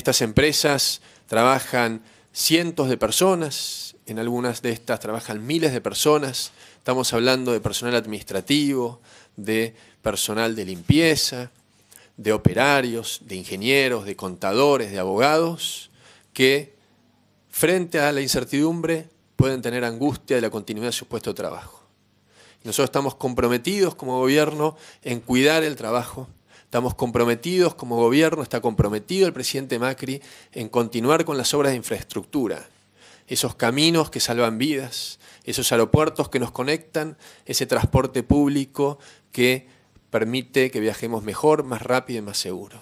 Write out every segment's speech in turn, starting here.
Estas empresas trabajan cientos de personas, en algunas de estas trabajan miles de personas, estamos hablando de personal administrativo, de personal de limpieza, de operarios, de ingenieros, de contadores, de abogados, que frente a la incertidumbre pueden tener angustia de la continuidad de su puesto de trabajo. Nosotros estamos comprometidos como gobierno en cuidar el trabajo Estamos comprometidos como gobierno, está comprometido el presidente Macri en continuar con las obras de infraestructura, esos caminos que salvan vidas, esos aeropuertos que nos conectan, ese transporte público que permite que viajemos mejor, más rápido y más seguro.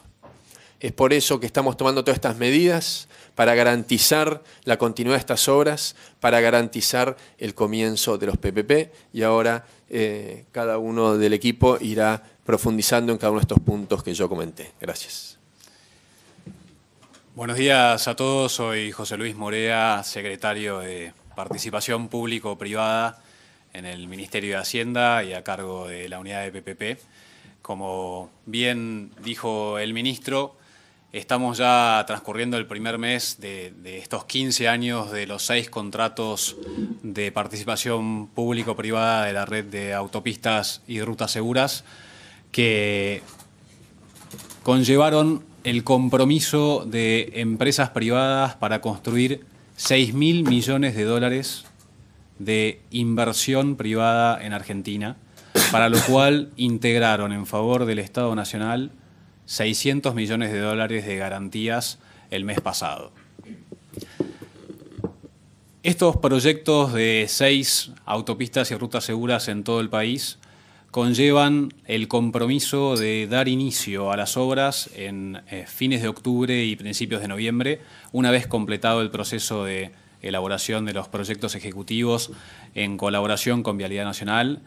Es por eso que estamos tomando todas estas medidas para garantizar la continuidad de estas obras, para garantizar el comienzo de los PPP y ahora eh, cada uno del equipo irá profundizando en cada uno de estos puntos que yo comenté. Gracias. Buenos días a todos, soy José Luis Morea, secretario de Participación Público-Privada en el Ministerio de Hacienda y a cargo de la unidad de PPP. Como bien dijo el ministro, Estamos ya transcurriendo el primer mes de, estos 15 años de los seis contratos de participación público-privada de la red de autopistas y rutas seguras que conllevaron el compromiso de empresas privadas para construir 6.000 mil millones de dólares de inversión privada en Argentina, para lo cual integraron en favor del Estado Nacional 600 millones de dólares de garantías el mes pasado. Estos proyectos de seis autopistas y rutas seguras en todo el país conllevan el compromiso de dar inicio a las obras en eh, fines de octubre y principios de noviembre, una vez completado el proceso de elaboración de los proyectos ejecutivos en colaboración con Vialidad Nacional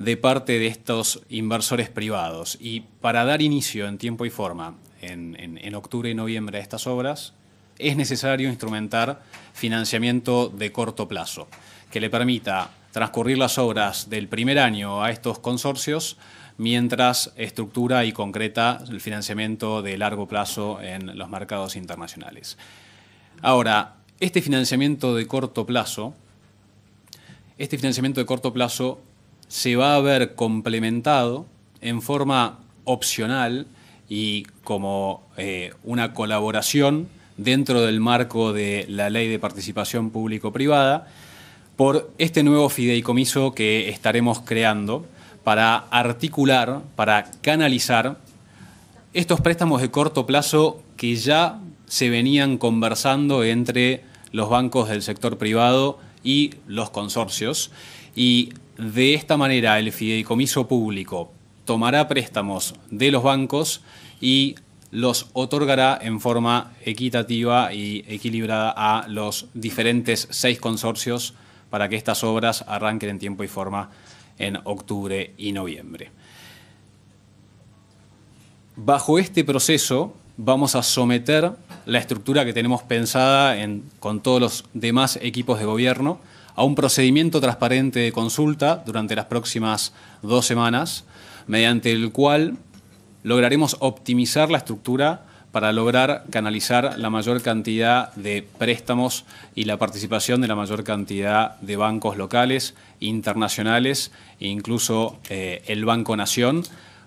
de parte de estos inversores privados. Y para dar inicio en tiempo y forma, en, octubre y noviembre, a estas obras, es necesario instrumentar financiamiento de corto plazo, que le permita transcurrir las obras del primer año a estos consorcios mientras estructura y concreta el financiamiento de largo plazo en los mercados internacionales. Ahora, este financiamiento de corto plazo, este financiamiento de corto plazo se va a ver complementado en forma opcional y como eh, una colaboración dentro del marco de la ley de participación público-privada por este nuevo fideicomiso que estaremos creando para articular, para canalizar estos préstamos de corto plazo que ya se venían conversando entre los bancos del sector privado y los consorcios. Y de esta manera, el fideicomiso público tomará préstamos de los bancos y los otorgará en forma equitativa y equilibrada a los diferentes seis consorcios para que estas obras arranquen en tiempo y forma en octubre y noviembre. Bajo este proceso vamos a someter la estructura que tenemos pensada con todos los demás equipos de gobierno a un procedimiento transparente de consulta durante las próximas dos semanas, mediante el cual lograremos optimizar la estructura para lograr canalizar la mayor cantidad de préstamos y la participación de la mayor cantidad de bancos locales, internacionales e incluso eh, el Banco Nación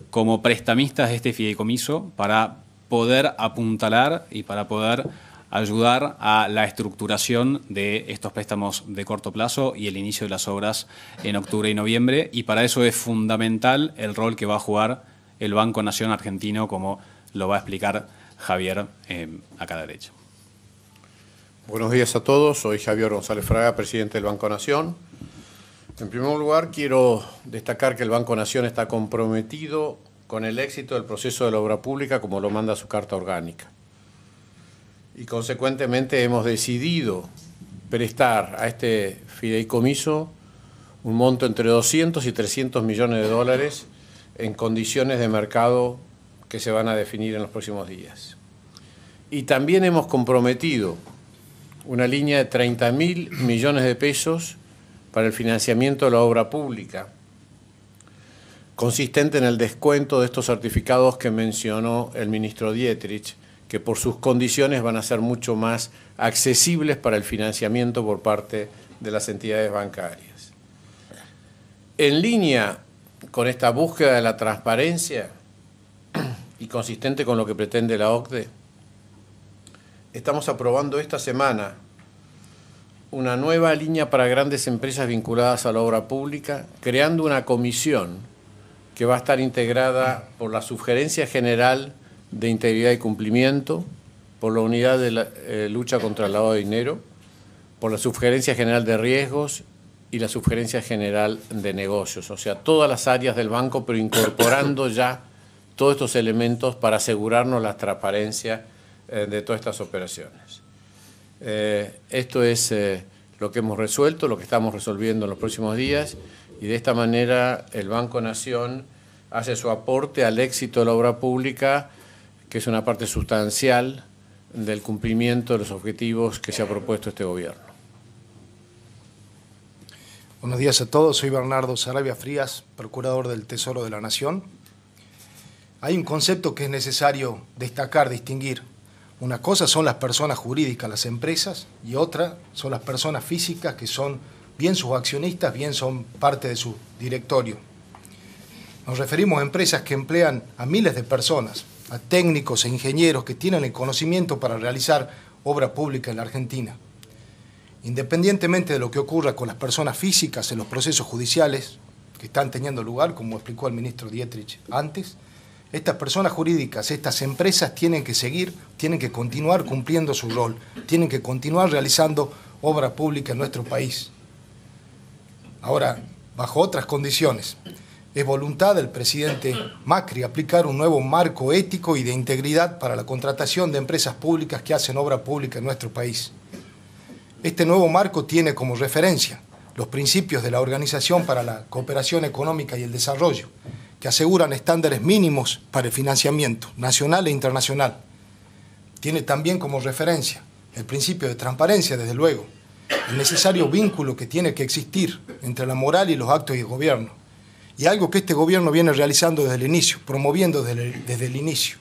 como prestamistas de este fideicomiso para poder apuntalar y para poder ayudar a la estructuración de estos préstamos de corto plazo y el inicio de las obras en octubre y noviembre. Y para eso es fundamental el rol que va a jugar el Banco Nación Argentino, como lo va a explicar Javier eh, acá a la derecha. Buenos días a todos. Soy Javier González Fraga, presidente del Banco Nación. En primer lugar, quiero destacar que el Banco Nación está comprometido con el éxito del proceso de la obra pública como lo manda su carta orgánica y consecuentemente hemos decidido prestar a este fideicomiso un monto entre 200 y 300 millones de dólares en condiciones de mercado que se van a definir en los próximos días. Y también hemos comprometido una línea de 30 mil millones de pesos para el financiamiento de la obra pública, consistente en el descuento de estos certificados que mencionó el ministro Dietrich, que por sus condiciones van a ser mucho más accesibles para el financiamiento por parte de las entidades bancarias. En línea con esta búsqueda de la transparencia y consistente con lo que pretende la OCDE, estamos aprobando esta semana una nueva línea para grandes empresas vinculadas a la obra pública, creando una comisión que va a estar integrada por la sugerencia General de integridad y cumplimiento, por la unidad de la, eh, lucha contra el lavado de dinero, por la sugerencia general de riesgos y la sugerencia general de negocios, o sea, todas las áreas del banco, pero incorporando ya todos estos elementos para asegurarnos la transparencia eh, de todas estas operaciones. Eh, esto es lo que hemos resuelto, lo que estamos resolviendo en los próximos días y de esta manera el Banco Nación hace su aporte al éxito de la obra pública que es una parte sustancial del cumplimiento de los objetivos que se ha propuesto este gobierno. Buenos días a todos, soy Bernardo Sarabia Frías, Procurador del Tesoro de la Nación. Hay un concepto que es necesario destacar, distinguir. Una cosa son las personas jurídicas, las empresas, y otra son las personas físicas que son bien sus accionistas, bien son parte de su directorio. Nos referimos a empresas que emplean a miles de personas, a técnicos e ingenieros que tienen el conocimiento para realizar obra pública en la Argentina. Independientemente de lo que ocurra con las personas físicas en los procesos judiciales que están teniendo lugar, como explicó el ministro Dietrich antes, estas personas jurídicas, estas empresas tienen que seguir, tienen que continuar cumpliendo su rol, tienen que continuar realizando obra pública en nuestro país. Ahora, bajo otras condiciones es voluntad del presidente Macri aplicar un nuevo marco ético y de integridad para la contratación de empresas públicas que hacen obra pública en nuestro país. Este nuevo marco tiene como referencia los principios de la Organización para la Cooperación Económica y el Desarrollo, que aseguran estándares mínimos para el financiamiento nacional e internacional. Tiene también como referencia el principio de transparencia, desde luego, el necesario vínculo que tiene que existir entre la moral y los actos de gobierno y algo que este gobierno viene realizando desde el inicio, promoviendo desde el, inicio,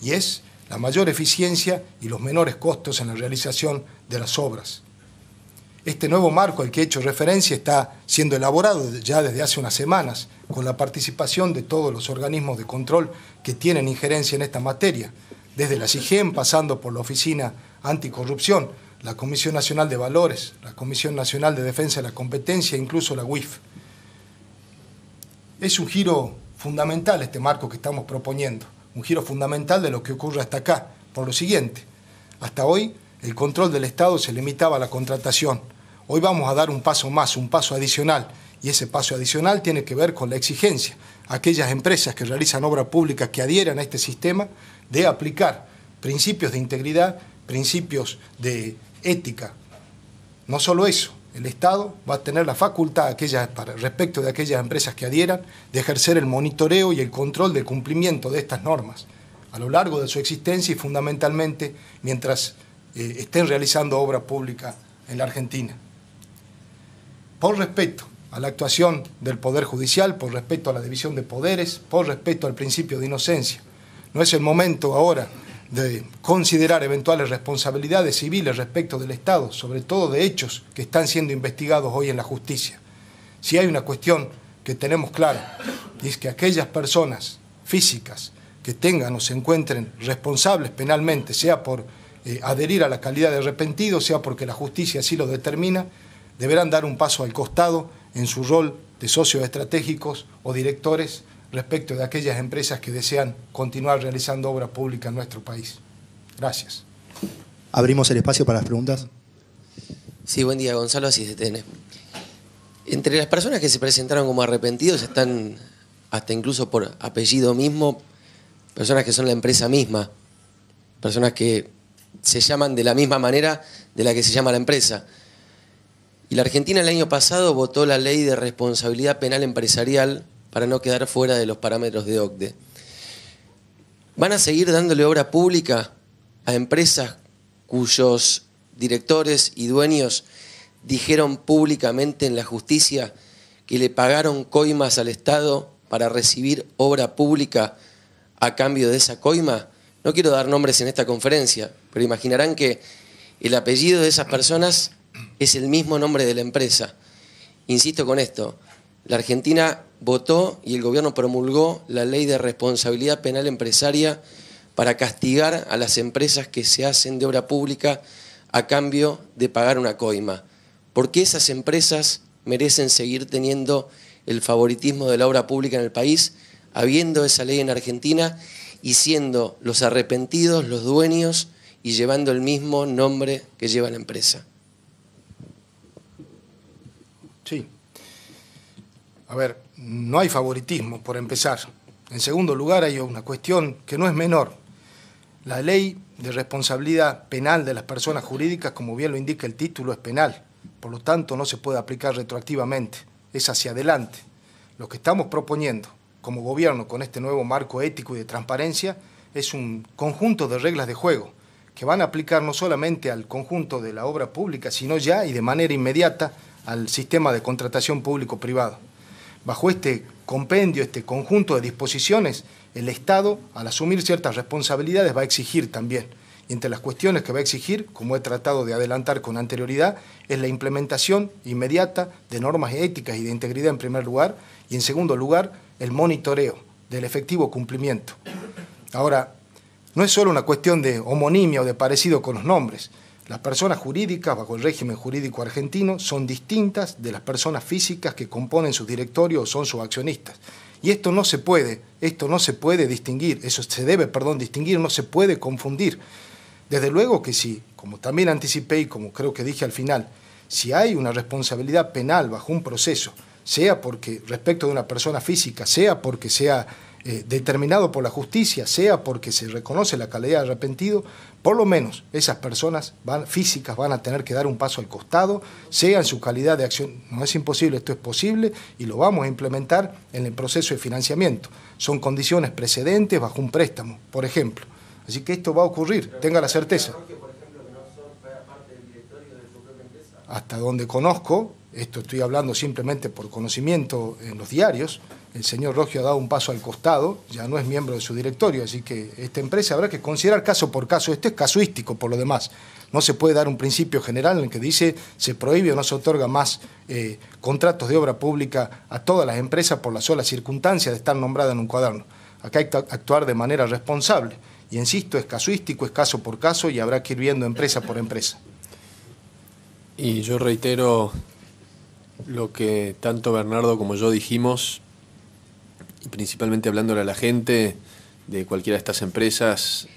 y es la mayor eficiencia y los menores costos en la realización de las obras. Este nuevo marco al que he hecho referencia está siendo elaborado ya desde hace unas semanas, con la participación de todos los organismos de control que tienen injerencia en esta materia, desde la CIGEM, pasando por la Oficina Anticorrupción, la Comisión Nacional de Valores, la Comisión Nacional de Defensa de la Competencia e incluso la UIF. Es un giro fundamental este marco que estamos proponiendo, un giro fundamental de lo que ocurre hasta acá, por lo siguiente, hasta hoy el control del Estado se limitaba a la contratación, hoy vamos a dar un paso más, un paso adicional, y ese paso adicional tiene que ver con la exigencia a aquellas empresas que realizan obra pública que adhieran a este sistema de aplicar principios de integridad, principios de ética. No solo eso, el Estado va a tener la facultad respecto de aquellas empresas que adhieran de ejercer el monitoreo y el control del cumplimiento de estas normas a lo largo de su existencia y fundamentalmente mientras eh, estén realizando obra pública en la Argentina. Por respecto a la actuación del Poder Judicial, por respecto a la división de poderes, por respecto al principio de inocencia. No es el momento ahora de considerar eventuales responsabilidades civiles respecto del Estado, sobre todo de hechos que están siendo investigados hoy en la justicia. Si hay una cuestión que tenemos clara, es que aquellas personas físicas que tengan o se encuentren responsables penalmente, sea por eh, adherir a la calidad de arrepentido, sea porque la justicia así lo determina, deberán dar un paso al costado en su rol de socios estratégicos o directores respecto de aquellas empresas que desean continuar realizando obras públicas en nuestro país. Gracias. Abrimos el espacio para las preguntas. Sí, buen día, Gonzalo, así se tiene. Entre las personas que se presentaron como arrepentidos están, hasta incluso por apellido mismo, personas que son la empresa misma, personas que se llaman de la misma manera de la que se llama la empresa. Y la Argentina el año pasado votó la ley de responsabilidad penal empresarial para no quedar fuera de los parámetros de OCDE. ¿Van a seguir dándole obra pública a empresas cuyos directores y dueños dijeron públicamente en la justicia que le pagaron coimas al Estado para recibir obra pública a cambio de esa coima? No quiero dar nombres en esta conferencia, pero imaginarán que el apellido de esas personas es el mismo nombre de la empresa. Insisto con esto, la Argentina votó y el gobierno promulgó la ley de responsabilidad penal empresaria para castigar a las empresas que se hacen de obra pública a cambio de pagar una coima. Porque esas empresas merecen seguir teniendo el favoritismo de la obra pública en el país, habiendo esa ley en Argentina y siendo los arrepentidos los dueños y llevando el mismo nombre que lleva la empresa. A ver, no hay favoritismo, por empezar. En segundo lugar, hay una cuestión que no es menor. La ley de responsabilidad penal de las personas jurídicas, como bien lo indica el título, es penal. Por lo tanto, no se puede aplicar retroactivamente. Es hacia adelante. Lo que estamos proponiendo como gobierno con este nuevo marco ético y de transparencia es un conjunto de reglas de juego que van a aplicar no solamente al conjunto de la obra pública, sino ya y de manera inmediata al sistema de contratación público-privado bajo este compendio, este conjunto de disposiciones, el Estado, al asumir ciertas responsabilidades, va a exigir también. Y entre las cuestiones que va a exigir, como he tratado de adelantar con anterioridad, es la implementación inmediata de normas éticas y de integridad en primer lugar, y en segundo lugar, el monitoreo del efectivo cumplimiento. Ahora, no es solo una cuestión de homonimia o de parecido con los nombres, las personas jurídicas bajo el régimen jurídico argentino son distintas de las personas físicas que componen su directorio o son sus accionistas. Y esto no se puede, esto no se puede distinguir, eso se debe, perdón, distinguir, no se puede confundir. Desde luego que sí, como también anticipé y como creo que dije al final, si hay una responsabilidad penal bajo un proceso, sea porque respecto de una persona física, sea porque sea eh, determinado por la justicia, sea porque se reconoce la calidad de arrepentido, por lo menos esas personas van, físicas van a tener que dar un paso al costado, sea en su calidad de acción, no es imposible, esto es posible y lo vamos a implementar en el proceso de financiamiento. Son condiciones precedentes bajo un préstamo, por ejemplo. Así que esto va a ocurrir, tenga la certeza. Hasta donde conozco, esto estoy hablando simplemente por conocimiento en los diarios, el señor Rogio ha dado un paso al costado, ya no es miembro de su directorio, así que esta empresa habrá que considerar caso por caso, esto es casuístico por lo demás, no se puede dar un principio general en el que dice se prohíbe o no se otorga más eh, contratos de obra pública a todas las empresas por la sola circunstancia de estar nombrada en un cuaderno. Acá hay que actuar de manera responsable y insisto, es casuístico, es caso por caso y habrá que ir viendo empresa por empresa. Y yo reitero lo que tanto Bernardo como yo dijimos, principalmente hablándole a la gente de cualquiera de estas empresas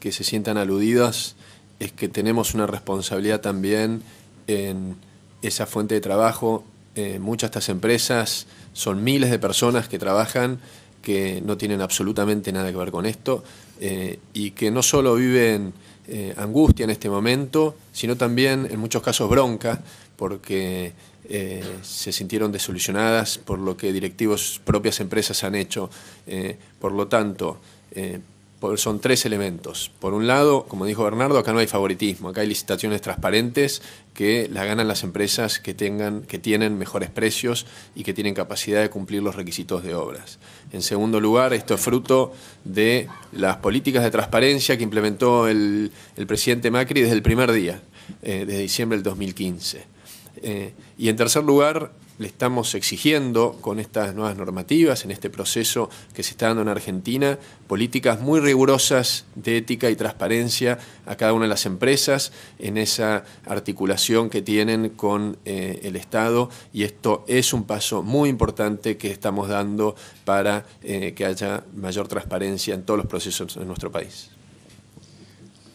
que se sientan aludidas, es que tenemos una responsabilidad también en esa fuente de trabajo. Eh, muchas de estas empresas son miles de personas que trabajan que no tienen absolutamente nada que ver con esto eh, y que no solo viven eh, angustia en este momento, sino también en muchos casos bronca porque eh, se sintieron desolucionadas por lo que directivos propias empresas han hecho. Eh, por lo tanto, eh, son tres elementos. Por un lado, como dijo Bernardo, acá no hay favoritismo, acá hay licitaciones transparentes que las ganan las empresas que, tengan, que tienen mejores precios y que tienen capacidad de cumplir los requisitos de obras. En segundo lugar, esto es fruto de las políticas de transparencia que implementó el, el presidente Macri desde el primer día, desde diciembre del 2015. Eh, y en tercer lugar, le estamos exigiendo con estas nuevas normativas, en este proceso que se está dando en Argentina, políticas muy rigurosas de ética y transparencia a cada una de las empresas en esa articulación que tienen con eh, el Estado y esto es un paso muy importante que estamos dando para eh, que haya mayor transparencia en todos los procesos en nuestro país.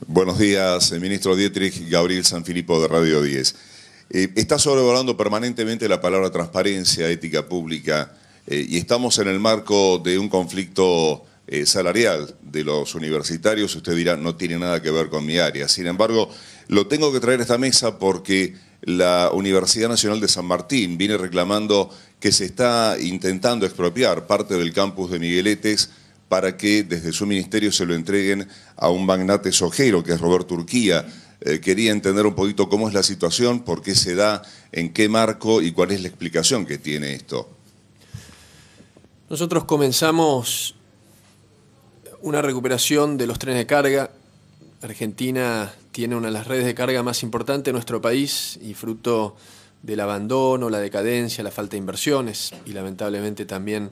Buenos días, ministro Dietrich, Gabriel Sanfilippo de Radio 10. Eh, está sobrevolando permanentemente la palabra transparencia, ética pública, eh, y estamos en el marco de un conflicto eh, salarial de los universitarios. Usted dirá, no tiene nada que ver con mi área. Sin embargo, lo tengo que traer a esta mesa porque la Universidad Nacional de San Martín viene reclamando que se está intentando expropiar parte del campus de Migueletes para que desde su ministerio se lo entreguen a un magnate sojero, que es Robert Turquía eh, quería entender un poquito cómo es la situación, por qué se da, en qué marco y cuál es la explicación que tiene esto. Nosotros comenzamos una recuperación de los trenes de carga. Argentina tiene una de las redes de carga más importantes de nuestro país y fruto del abandono, la decadencia, la falta de inversiones y lamentablemente también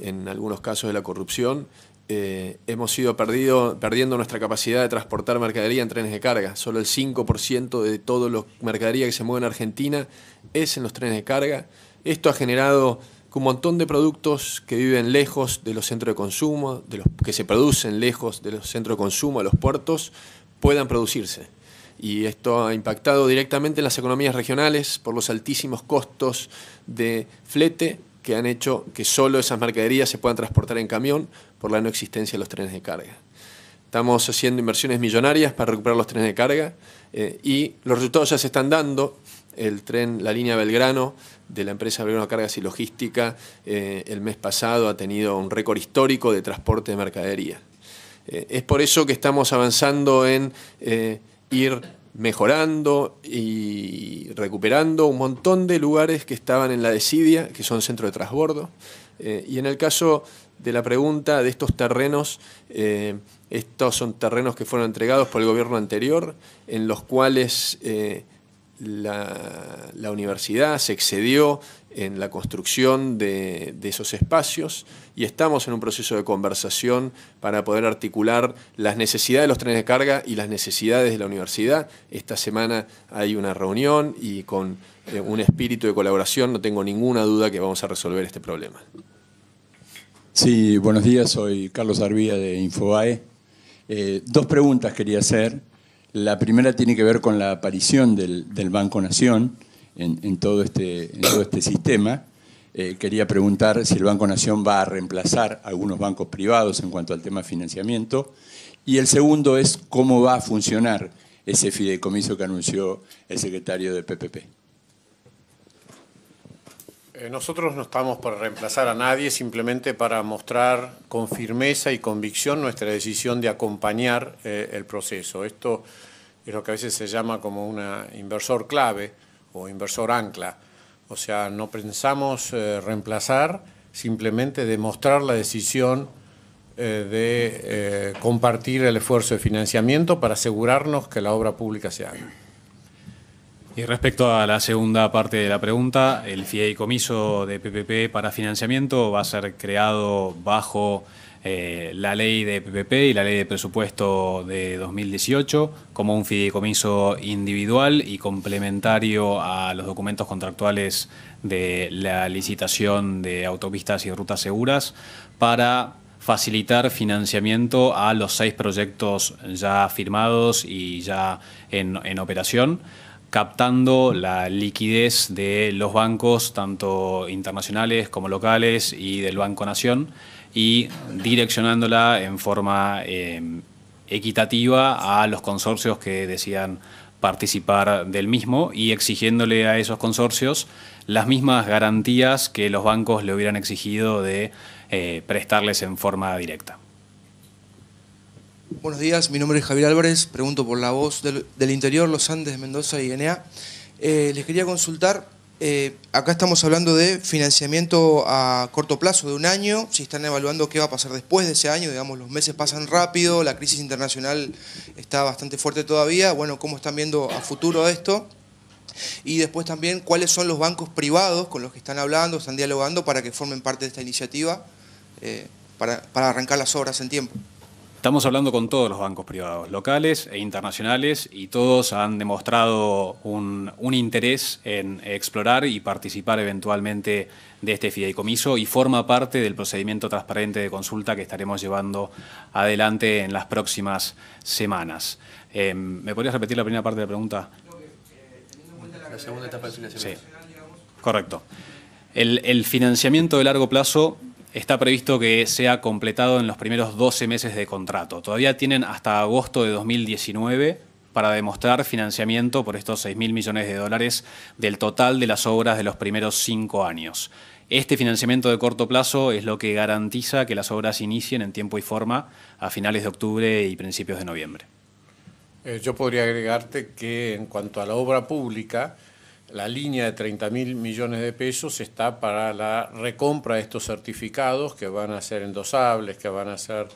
en algunos casos de la corrupción, eh, hemos ido perdiendo nuestra capacidad de transportar mercadería en trenes de carga. Solo el 5% de toda la mercadería que se mueve en Argentina es en los trenes de carga. Esto ha generado que un montón de productos que viven lejos de los centros de consumo, de los, que se producen lejos de los centros de consumo, de los puertos, puedan producirse. Y esto ha impactado directamente en las economías regionales por los altísimos costos de flete, que han hecho que solo esas mercaderías se puedan transportar en camión por la no existencia de los trenes de carga. Estamos haciendo inversiones millonarias para recuperar los trenes de carga eh, y los resultados ya se están dando. El tren, la línea Belgrano de la empresa Belgrano Cargas y Logística, eh, el mes pasado ha tenido un récord histórico de transporte de mercadería. Eh, es por eso que estamos avanzando en ir mejorando y recuperando un montón de lugares que estaban en la desidia, que son centro de transbordo. y en el caso de la pregunta de estos terrenos. Eh, estos son terrenos que fueron entregados por el gobierno anterior, en los cuales eh, la, universidad se excedió en la construcción de, esos espacios y estamos en un proceso de conversación para poder articular las necesidades de los trenes de carga y las necesidades de la universidad. Esta semana hay una reunión y con eh, un espíritu de colaboración no tengo ninguna duda que vamos a resolver este problema. Sí, buenos días, soy Carlos Arvía de Infoae. Eh, dos preguntas quería hacer. La primera tiene que ver con la aparición del, Banco Nación en, todo este, este, sistema. Eh, quería preguntar si el Banco Nación va a reemplazar algunos bancos privados en cuanto al tema financiamiento. Y el segundo es cómo va a funcionar ese fideicomiso que anunció el secretario de PPP. Eh, nosotros no estamos para reemplazar a nadie, simplemente para mostrar con firmeza y convicción nuestra decisión de acompañar eh, el proceso. Esto es lo que a veces se llama como un inversor clave o inversor ancla. O sea, no pensamos eh, reemplazar, simplemente demostrar la decisión de compartir el esfuerzo de financiamiento para asegurarnos que la obra pública se haga. Y respecto a la segunda parte de la pregunta, el fideicomiso de PPP para financiamiento va a ser creado bajo eh, la ley de PPP y la ley de presupuesto de 2018 como un fideicomiso individual y complementario a los documentos contractuales de la licitación de autopistas y rutas seguras para facilitar financiamiento a los seis proyectos ya firmados y ya en operación captando la liquidez de los bancos, tanto internacionales como locales, y del Banco Nación, y direccionándola en forma eh, equitativa a los consorcios que decían participar del mismo y exigiéndole a esos consorcios las mismas garantías que los bancos le hubieran exigido de eh, prestarles en forma directa. Buenos días, mi nombre es Javier Álvarez, pregunto por la voz del, interior, los Andes, Mendoza y enea eh, les quería consultar, eh, acá estamos hablando de financiamiento a corto plazo de un año, si están evaluando qué va a pasar después de ese año, digamos, los meses pasan rápido, la crisis internacional está bastante fuerte todavía, bueno, ¿cómo están viendo a futuro esto? Y después también, ¿cuáles son los bancos privados con los que están hablando, están dialogando para que formen parte de esta iniciativa eh, para arrancar las obras en tiempo? Estamos hablando con todos los bancos privados, locales e internacionales, y todos han demostrado un, interés en explorar y participar eventualmente de este fideicomiso y forma parte del procedimiento transparente de consulta que estaremos llevando adelante en las próximas semanas. Eh, ¿Me podrías repetir la primera parte de la pregunta? La segunda etapa de financiamiento. Sí, correcto. el, financiamiento de largo plazo está previsto que sea completado en los primeros 12 meses de contrato. Todavía tienen hasta agosto de 2019 para demostrar financiamiento por estos 6.000 millones de dólares del total de las obras de los primeros cinco años. Este financiamiento de corto plazo es lo que garantiza que las obras inicien en tiempo y forma a finales de octubre y principios de noviembre. Eh, yo podría agregarte que en cuanto a la obra pública, la línea de 30 mil millones de pesos está para la recompra de estos certificados que van a ser endosables, que van a ser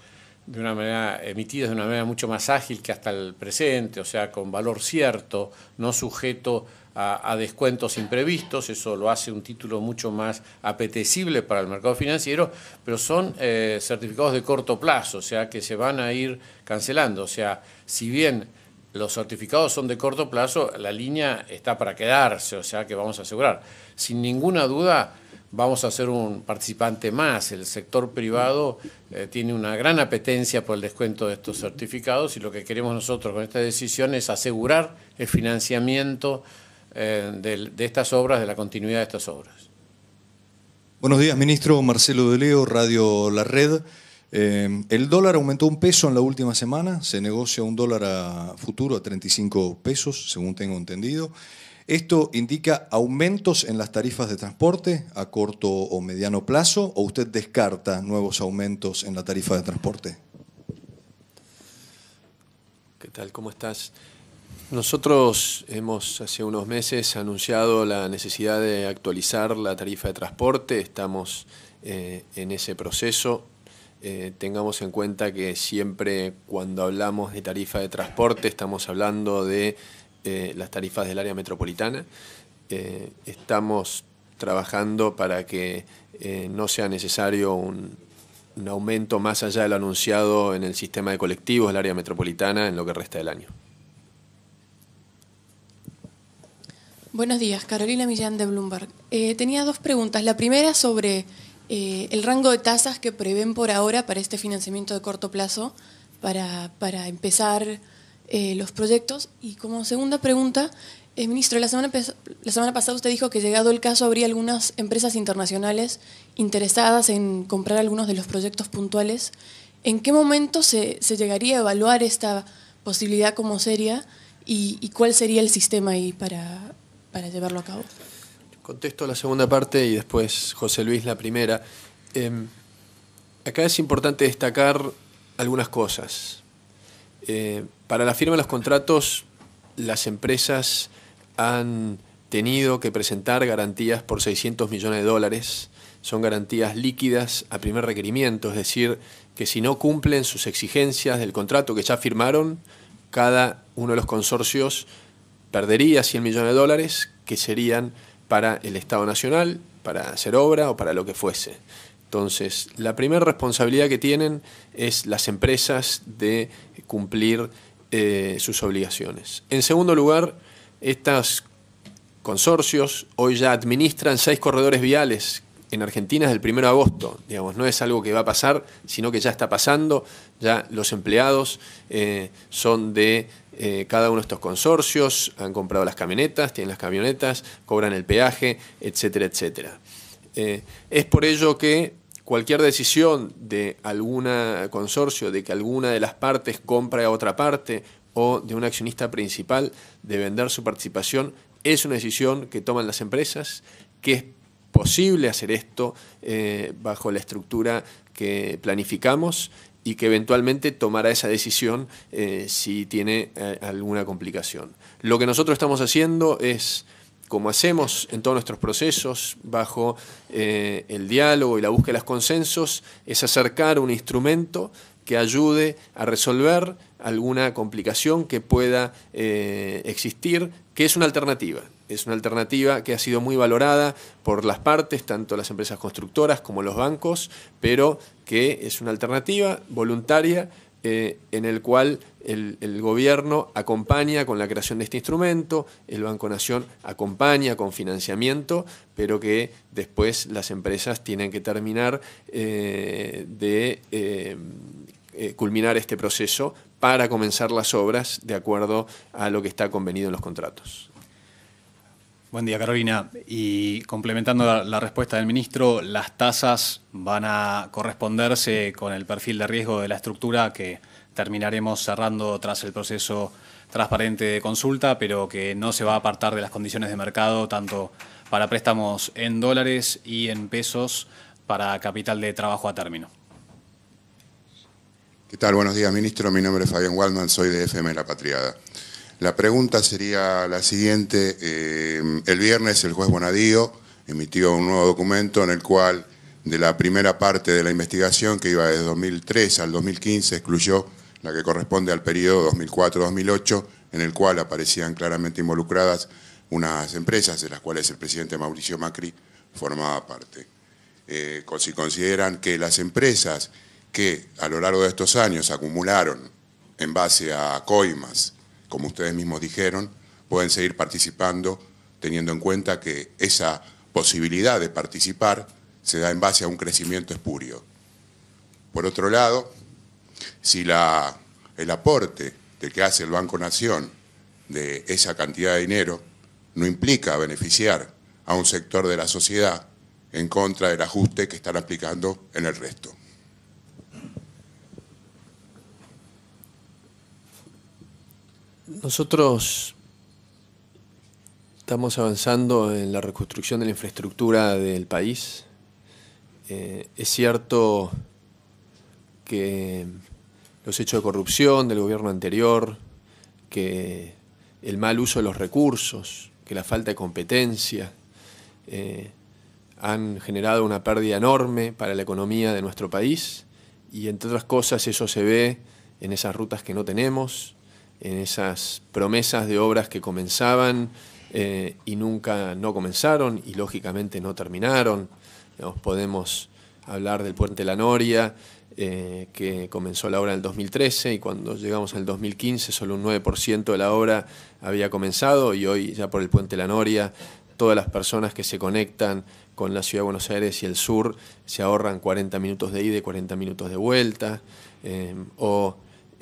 de una manera de una manera mucho más ágil que hasta el presente, o sea, con valor cierto, no sujeto a, descuentos imprevistos, eso lo hace un título mucho más apetecible para el mercado financiero, pero son eh, certificados de corto plazo, o sea, que se van a ir cancelando, o sea, si bien los certificados son de corto plazo, la línea está para quedarse, o sea que vamos a asegurar. Sin ninguna duda vamos a ser un participante más. El sector privado eh, tiene una gran apetencia por el descuento de estos certificados y lo que queremos nosotros con esta decisión es asegurar el financiamiento eh, de, de estas obras, de la continuidad de estas obras. Buenos días, ministro Marcelo de Leo, Radio La Red. Eh, el dólar aumentó un peso en la última semana, se negocia un dólar a futuro a 35 pesos, según tengo entendido. ¿Esto indica aumentos en las tarifas de transporte a corto o mediano plazo o usted descarta nuevos aumentos en la tarifa de transporte? ¿Qué tal? ¿Cómo estás? Nosotros hemos hace unos meses anunciado la necesidad de actualizar la tarifa de transporte, estamos eh, en ese proceso. Eh, tengamos en cuenta que siempre cuando hablamos de tarifa de transporte estamos hablando de eh, las tarifas del área metropolitana. Eh, estamos trabajando para que no sea necesario un, aumento más allá del anunciado en el sistema de colectivos del área metropolitana en lo que resta del año. Buenos días, Carolina Millán de Bloomberg. tenía dos preguntas. La primera sobre eh, el rango de tasas que prevén por ahora para este financiamiento de corto plazo para, empezar eh, los proyectos. Y como segunda pregunta, eh, ministro, la semana, la semana pasada usted dijo que llegado el caso habría algunas empresas internacionales interesadas en comprar algunos de los proyectos puntuales. ¿En qué momento se, llegaría a evaluar esta posibilidad como seria y, cuál sería el sistema ahí para llevarlo a cabo? Contesto la segunda parte y después José Luis la primera. Em, acá es importante destacar algunas cosas. Eh, para la firma de los contratos, las empresas han tenido que presentar garantías por 600 millones de dólares. Son garantías líquidas a primer requerimiento, es decir, que si no cumplen sus exigencias del contrato que ya firmaron, cada uno de los consorcios perdería 100 millones de dólares, que serían para el Estado Nacional, para hacer obra o para lo que fuese. Entonces, la primera responsabilidad que tienen es las empresas de cumplir eh, sus obligaciones. En segundo lugar, estos consorcios hoy ya administran seis corredores viales en Argentina desde el 1 de agosto, digamos, no es algo que va a pasar, sino que ya está pasando, ya los empleados eh, son de eh, cada uno de estos consorcios han comprado las camionetas, tienen las camionetas, cobran el peaje, etcétera, etcétera. Eh, es por ello que cualquier decisión de algún consorcio, de que alguna de las partes compre a otra parte o de un accionista principal de vender su participación, es una decisión que toman las empresas, que es posible hacer esto eh, bajo la estructura que planificamos y que eventualmente tomará esa decisión eh, si tiene eh, alguna complicación. Lo que nosotros estamos haciendo es, como hacemos en todos nuestros procesos, bajo eh, el diálogo y la búsqueda de los consensos, es acercar un instrumento que ayude a resolver alguna complicación que pueda existir, que es una alternativa es una alternativa que ha sido muy valorada por las partes, tanto las empresas constructoras como los bancos, pero que es una alternativa voluntaria eh, en el cual el, gobierno acompaña con la creación de este instrumento, el Banco Nación acompaña con financiamiento, pero que después las empresas tienen que terminar eh, de eh, culminar este proceso para comenzar las obras de acuerdo a lo que está convenido en los contratos. Buen día, Carolina. Y complementando la, respuesta del ministro, las tasas van a corresponderse con el perfil de riesgo de la estructura que terminaremos cerrando tras el proceso transparente de consulta, pero que no se va a apartar de las condiciones de mercado, tanto para préstamos en dólares y en pesos para capital de trabajo a término. ¿Qué tal? Buenos días, ministro. Mi nombre es Fabián Waldman, soy de FM La Patriada. La pregunta sería la siguiente. Eh, el viernes el juez Bonadío emitió un nuevo documento en el cual de la primera parte de la investigación que iba desde 2003 al 2015 excluyó la que corresponde al periodo 2004-2008 en el cual aparecían claramente involucradas unas empresas de las cuales el presidente Mauricio Macri formaba parte. Eh, si consideran que las empresas que a lo largo de estos años acumularon en base a coimas como ustedes mismos dijeron, pueden seguir participando teniendo en cuenta que esa posibilidad de participar se da en base a un crecimiento espurio. Por otro lado, si el aporte del que hace el Banco Nación de esa cantidad de dinero no implica beneficiar a un sector de la sociedad en contra del ajuste que están aplicando en el resto. Nosotros estamos avanzando en la reconstrucción de la infraestructura del país. Eh, es cierto que los hechos de corrupción del gobierno anterior, que el mal uso de los recursos, que la falta de competencia, eh, han generado una pérdida enorme para la economía de nuestro país y entre otras cosas eso se ve en esas rutas que no tenemos, en esas promesas de obras que comenzaban eh, y nunca no comenzaron y lógicamente no terminaron. podemos hablar del puente La Noria, eh, que comenzó la obra en el 2013 y cuando llegamos al 2015 solo un 9% de la obra había comenzado y hoy ya por el puente La Noria todas las personas que se conectan con la ciudad de Buenos Aires y el sur se ahorran 40 minutos de ida y 40 minutos de vuelta eh,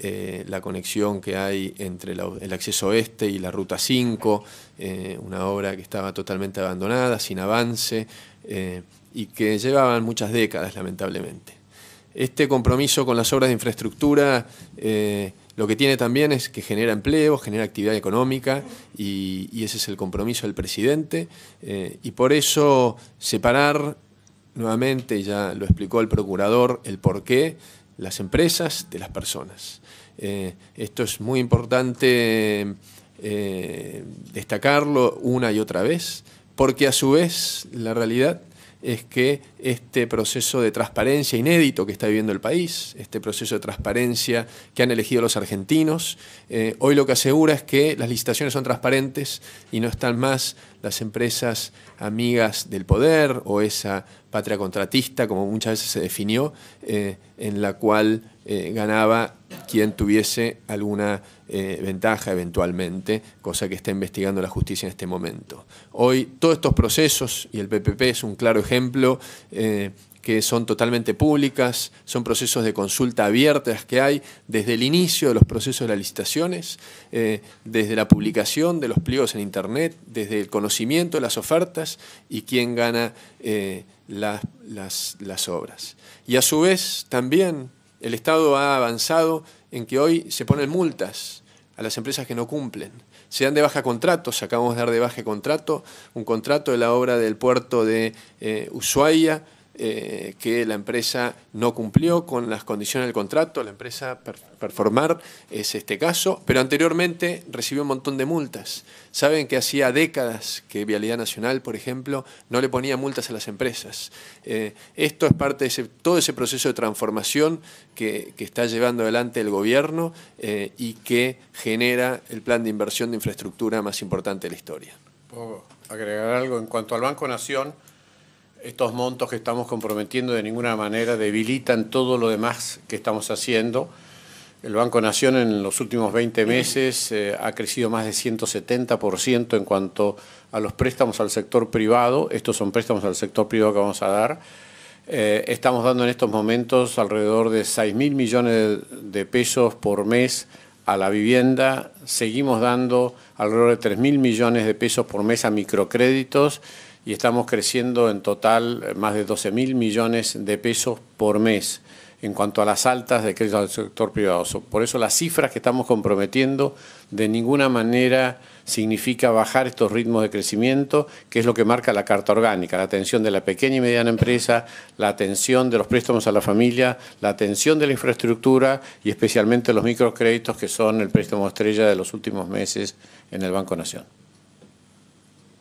eh, la conexión que hay entre el acceso este y la Ruta 5, eh, una obra que estaba totalmente abandonada, sin avance, eh, y que llevaban muchas décadas, lamentablemente. Este compromiso con las obras de infraestructura lo que tiene también es que genera empleo, genera actividad económica y, ese es el compromiso del presidente. y por eso separar nuevamente, ya lo explicó el procurador, el porqué, las empresas de las personas. Eh, esto es muy importante eh, destacarlo una y otra vez, porque a su vez la realidad es que este proceso de transparencia inédito que está viviendo el país, este proceso de transparencia que han elegido los argentinos, eh, hoy lo que asegura es que las licitaciones son transparentes y no están más las empresas amigas del poder o esa patria contratista, como muchas veces se definió, en la cual eh, ganaba quien tuviese alguna eh, ventaja eventualmente, cosa que está investigando la justicia en este momento. Hoy todos estos procesos, y el PPP es un claro ejemplo, eh, que son totalmente públicas, son procesos de consulta abiertas que hay desde el inicio de los procesos de las licitaciones, desde la publicación de los pliegos en Internet, desde el conocimiento de las ofertas y quién gana las obras. Y a su vez también el Estado ha avanzado en que hoy se ponen multas a las empresas que no cumplen. Se dan de baja contratos, acabamos de dar de baja contrato, un contrato de la obra del puerto de eh, Ushuaia, eh, que la empresa no cumplió con las condiciones del contrato, la empresa Performar es este caso, pero anteriormente recibió un montón de multas. Saben que hacía décadas que Vialidad Nacional, por ejemplo, no le ponía multas a las empresas. Eh, esto es parte de todo ese proceso de transformación que, está llevando adelante el gobierno eh, y que genera el plan de inversión de infraestructura más importante de la historia. ¿Puedo agregar algo en cuanto al Banco Nación? Estos montos que estamos comprometiendo de ninguna manera debilitan todo lo demás que estamos haciendo. El Banco Nación en los últimos 20 meses eh, ha crecido más de 170% en cuanto a los préstamos al sector privado. Estos son préstamos al sector privado que vamos a dar. Eh, estamos dando en estos momentos alrededor de 6 mil millones de pesos por mes a la vivienda. Seguimos dando alrededor de 3 mil millones de pesos por mes a microcréditos y estamos creciendo en total eh, más de 12 mil millones de pesos por mes en cuanto a las altas de crédito al sector privado. Por eso las cifras que estamos comprometiendo de ninguna manera significa bajar estos ritmos de crecimiento, que es lo que marca la Carta Orgánica, la atención de la pequeña y mediana empresa, la atención de los préstamos a la familia, la atención de la infraestructura y especialmente los microcréditos que son el préstamo estrella de los últimos meses en el Banco Nación.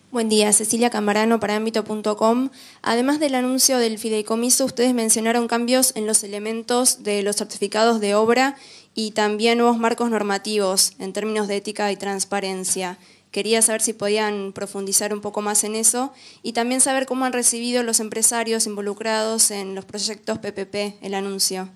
Buen día, Cecilia Camarano para ámbito.com. Además del anuncio del fideicomiso, ustedes mencionaron cambios en los elementos de los certificados de obra y también nuevos marcos normativos en términos de ética y transparencia. Quería saber si podían profundizar un poco más en eso y también saber cómo han recibido los empresarios involucrados en los proyectos PPP el anuncio.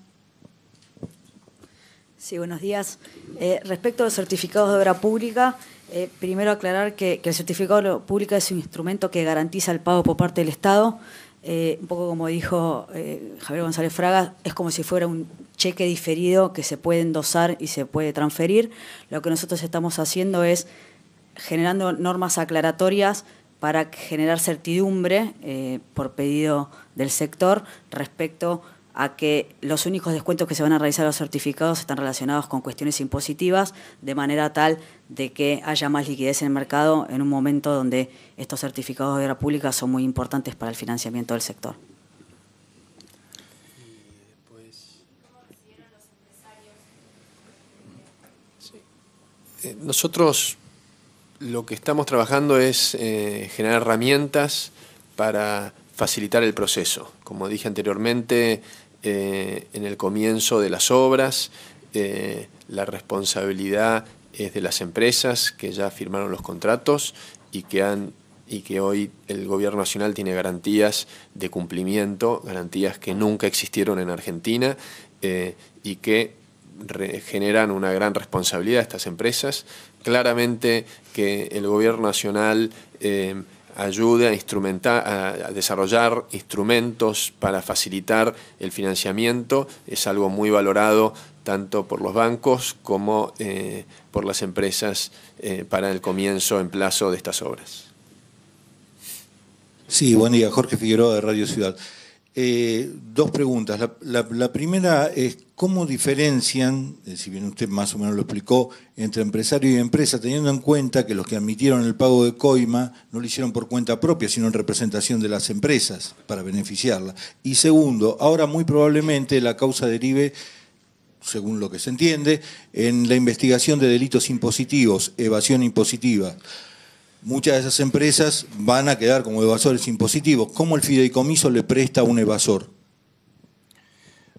Sí, buenos días. Eh, respecto a los certificados de obra pública, eh, primero aclarar que, el certificado público es un instrumento que garantiza el pago por parte del Estado. Eh, un poco como dijo eh, Javier González Fraga, es como si fuera un cheque diferido que se puede endosar y se puede transferir. Lo que nosotros estamos haciendo es generando normas aclaratorias para generar certidumbre por pedido del sector respecto a que los únicos descuentos que se van a realizar los certificados están relacionados con cuestiones impositivas, de manera tal de que haya más liquidez en el mercado en un momento donde estos certificados de obra pública son muy importantes para el financiamiento del sector. Eh, pues, eh, nosotros lo que estamos trabajando es eh, generar herramientas para facilitar el proceso. Como dije anteriormente, eh, en el comienzo de las obras, eh, la responsabilidad es de las empresas que ya firmaron los contratos y que han y que hoy el gobierno nacional tiene garantías de cumplimiento, garantías que nunca existieron en Argentina eh, y que generan una gran responsabilidad a estas empresas. Claramente que el gobierno nacional ayude a, instrumentar, a desarrollar instrumentos para facilitar el financiamiento es algo muy valorado tanto por los bancos como eh, por las empresas eh, para el comienzo en plazo de estas obras. Sí, buen día, Jorge Figueroa de Radio Ciudad. Eh, dos preguntas. La, primera es, ¿cómo diferencian, eh, si bien usted más o menos lo explicó, entre empresario y empresa, teniendo en cuenta que los que admitieron el pago de coima no lo hicieron por cuenta propia, sino en representación de las empresas para beneficiarla? Y segundo, ahora muy probablemente la causa derive según lo que se entiende, en la investigación de delitos impositivos, evasión impositiva muchas de esas empresas van a quedar como evasores impositivos. ¿Cómo el fideicomiso le presta a un evasor?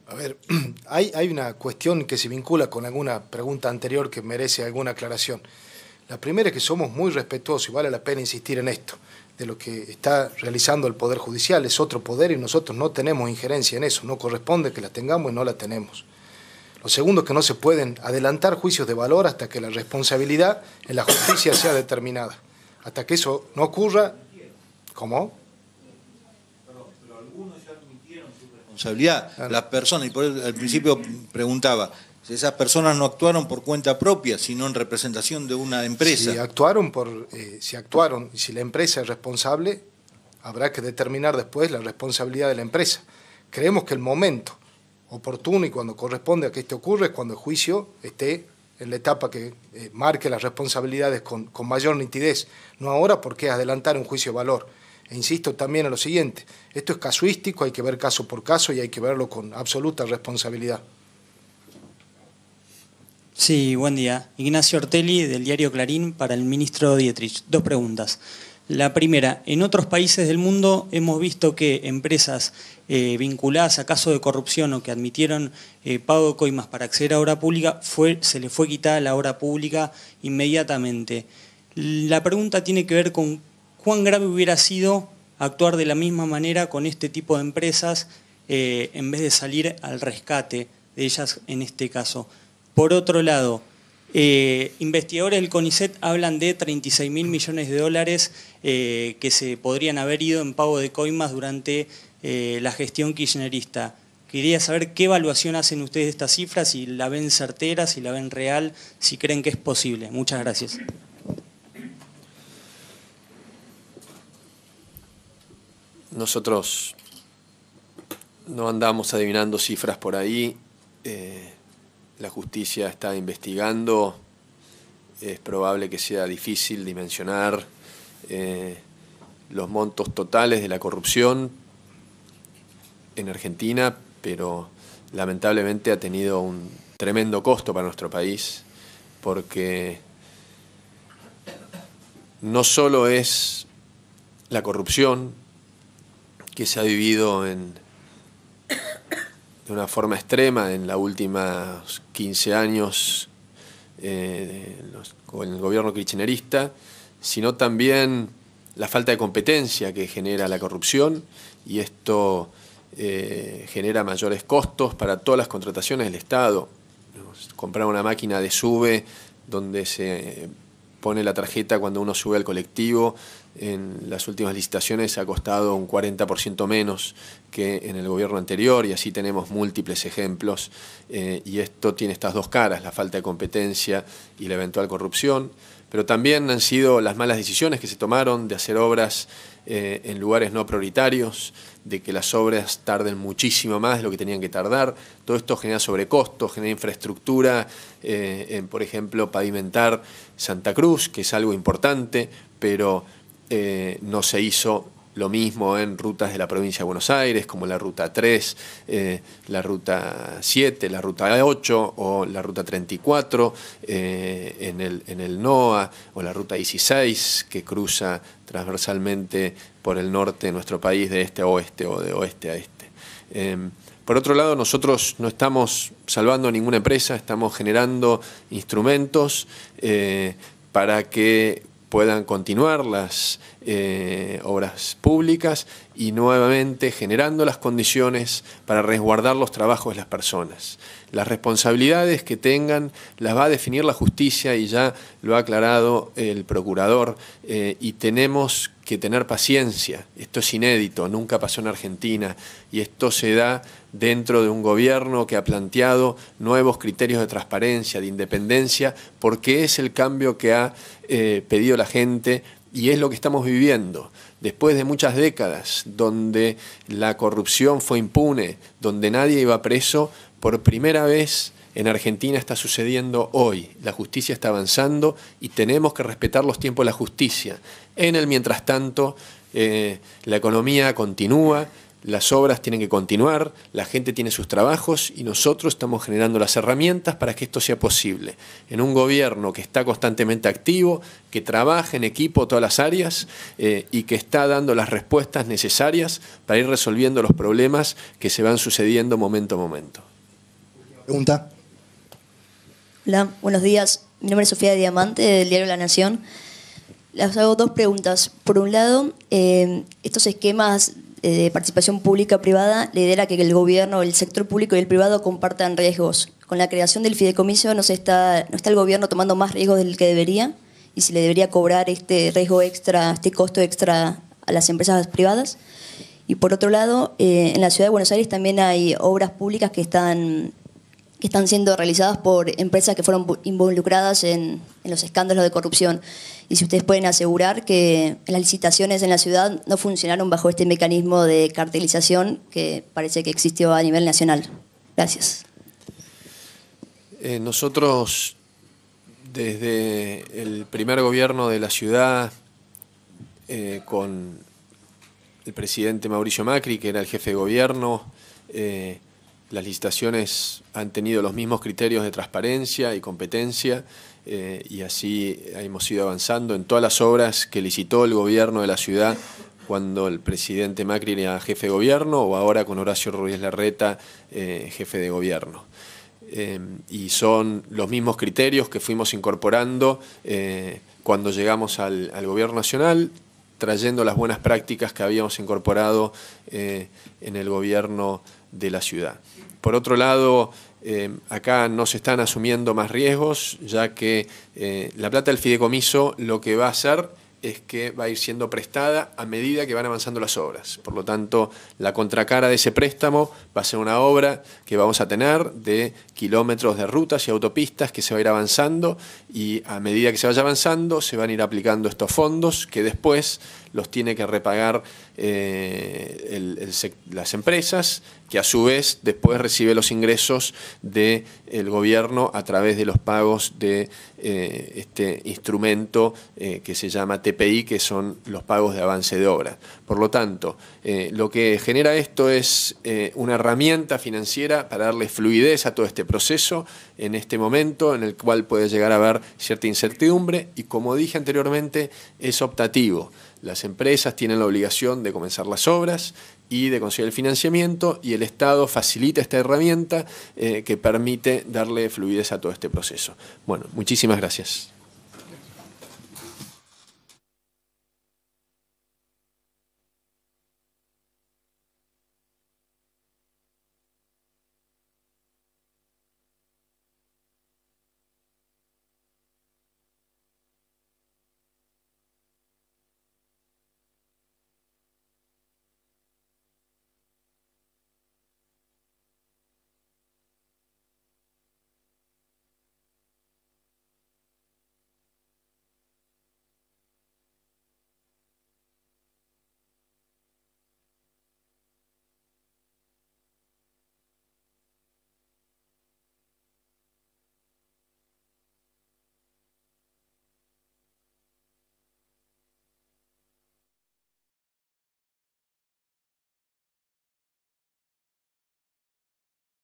A ver, hay, hay, una cuestión que se vincula con alguna pregunta anterior que merece alguna aclaración. La primera es que somos muy respetuosos y vale la pena insistir en esto, de lo que está realizando el Poder Judicial. Es otro poder y nosotros no tenemos injerencia en eso, no corresponde que la tengamos y no la tenemos. Lo segundo es que no se pueden adelantar juicios de valor hasta que la responsabilidad en la justicia sea determinada. Hasta que eso no ocurra, ¿cómo? Pero algunos ya admitieron su responsabilidad. Las personas, y por eso al principio preguntaba, si esas personas no actuaron por cuenta propia, sino en representación de una empresa. Si actuaron, por, eh, si actuaron y si la empresa es responsable, habrá que determinar después la responsabilidad de la empresa. Creemos que el momento oportuno y cuando corresponde a que esto ocurra es cuando el juicio esté en la etapa que eh, marque las responsabilidades con, mayor nitidez. No ahora porque adelantar un juicio de valor. E insisto también en lo siguiente, esto es casuístico, hay que ver caso por caso y hay que verlo con absoluta responsabilidad. Sí, buen día. Ignacio Ortelli, del diario Clarín, para el ministro Dietrich. Dos preguntas. La primera, en otros países del mundo hemos visto que empresas eh, vinculadas a casos de corrupción o que admitieron eh, pago de coimas para acceder a obra pública, se les fue quitada la obra pública inmediatamente. La pregunta tiene que ver con cuán grave hubiera sido actuar de la misma manera con este tipo de empresas eh, en vez de salir al rescate de ellas en este caso. Por otro lado, eh, investigadores del CONICET hablan de 36 mil millones de dólares eh, que se podrían haber ido en pago de coimas durante eh, la gestión kirchnerista. Quería saber qué evaluación hacen ustedes de estas cifras, si la ven certera, si la ven real, si creen que es posible. Muchas gracias. Nosotros no andamos adivinando cifras por ahí la justicia está investigando, es probable que sea difícil dimensionar eh, los montos totales de la corrupción en Argentina, pero lamentablemente ha tenido un tremendo costo para nuestro país, porque no solo es la corrupción que se ha vivido en de una forma extrema en eh, los últimos 15 años con el gobierno kirchnerista, sino también la falta de competencia que genera la corrupción y esto eh, genera mayores costos para todas las contrataciones del Estado. Comprar una máquina de sube donde se pone la tarjeta cuando uno sube al colectivo, en las últimas licitaciones ha costado un 40% menos que en el gobierno anterior y así tenemos múltiples ejemplos eh, y esto tiene estas dos caras, la falta de competencia y la eventual corrupción, pero también han sido las malas decisiones que se tomaron de hacer obras eh, en lugares no prioritarios, de que las obras tarden muchísimo más de lo que tenían que tardar. Todo esto genera sobrecostos, genera infraestructura, eh, por ejemplo, pavimentar Santa Cruz, que es algo importante, pero eh, no se hizo lo mismo en rutas de la provincia de Buenos Aires, como la ruta 3, eh, la ruta 7, la ruta 8 o la ruta 34 eh, en, el, en el NOA o la ruta 16 que cruza transversalmente por el norte de nuestro país de este a oeste o de oeste a este. Em, por otro lado, nosotros no estamos salvando ninguna empresa, estamos generando instrumentos para que puedan continuar las eh, obras públicas y nuevamente generando las condiciones para resguardar los trabajos de las personas. Las responsabilidades que tengan las va a definir la justicia y ya lo ha aclarado el procurador eh, y tenemos que tener paciencia. Esto es inédito, nunca pasó en Argentina y esto se da dentro de un gobierno que ha planteado nuevos criterios de transparencia, de independencia, porque es el cambio que ha eh, pedido la gente y es lo que estamos viviendo. Después de muchas décadas donde la corrupción fue impune, donde nadie iba preso, por primera vez en Argentina está sucediendo hoy. La justicia está avanzando y tenemos que respetar los tiempos de la justicia. En el mientras tanto, eh, la economía continúa, las obras tienen que continuar, la gente tiene sus trabajos y nosotros estamos generando las herramientas para que esto sea posible. En un gobierno que está constantemente activo, que trabaja en equipo todas las áreas eh, y que está dando las respuestas necesarias para ir resolviendo los problemas que se van sucediendo momento a momento. Pregunta. Hola, buenos días. Mi nombre es Sofía Diamante del diario La Nación. Les hago dos preguntas. Por un lado, eh, estos esquemas eh, de participación pública-privada, la idea era que el gobierno, el sector público y el privado compartan riesgos. Con la creación del fideicomiso no, está, no está el gobierno tomando más riesgos del que debería y si le debería cobrar este riesgo extra, este costo extra a las empresas privadas. Y por otro lado, eh, en la ciudad de Buenos Aires también hay obras públicas que están que están siendo realizadas por empresas que fueron involucradas en, los escándalos de corrupción. Y si ustedes pueden asegurar que las licitaciones en la ciudad no funcionaron bajo este mecanismo de cartelización que parece que existió a nivel nacional. Gracias. Eh, nosotros, desde el primer gobierno de la ciudad, eh, con el presidente Mauricio Macri, que era el jefe de gobierno, eh, las licitaciones han tenido los mismos criterios de transparencia y competencia eh, y así hemos ido avanzando en todas las obras que licitó el gobierno de la ciudad cuando el presidente Macri era jefe de gobierno o ahora con Horacio Ruiz Larreta, eh, jefe de gobierno. Eh, y son los mismos criterios que fuimos incorporando cuando llegamos al, gobierno nacional, trayendo las buenas prácticas que habíamos incorporado en el gobierno de la ciudad. Por otro lado, eh, acá no se están asumiendo más riesgos, ya que eh, la plata del fideicomiso lo que va a hacer es que va a ir siendo prestada a medida que van avanzando las obras. Por lo tanto, la contracara de ese préstamo va a ser una obra que vamos a tener de kilómetros de rutas y autopistas que se va a ir avanzando y a medida que se vaya avanzando se van a ir aplicando estos fondos que después los tiene que repagar eh, las empresas, que a su vez después recibe los ingresos del gobierno a través de los pagos de eh, este instrumento eh, que se llama TPI, que son los pagos de avance de obra. Por lo tanto, lo que genera esto es una herramienta financiera para darle fluidez a todo este proceso en este momento en el cual puede llegar a haber cierta incertidumbre y como dije anteriormente es optativo. Las empresas tienen la obligación de comenzar las obras y de conseguir el financiamiento y el Estado facilita esta herramienta eh, que permite darle fluidez a todo este proceso. Bueno, muchísimas gracias.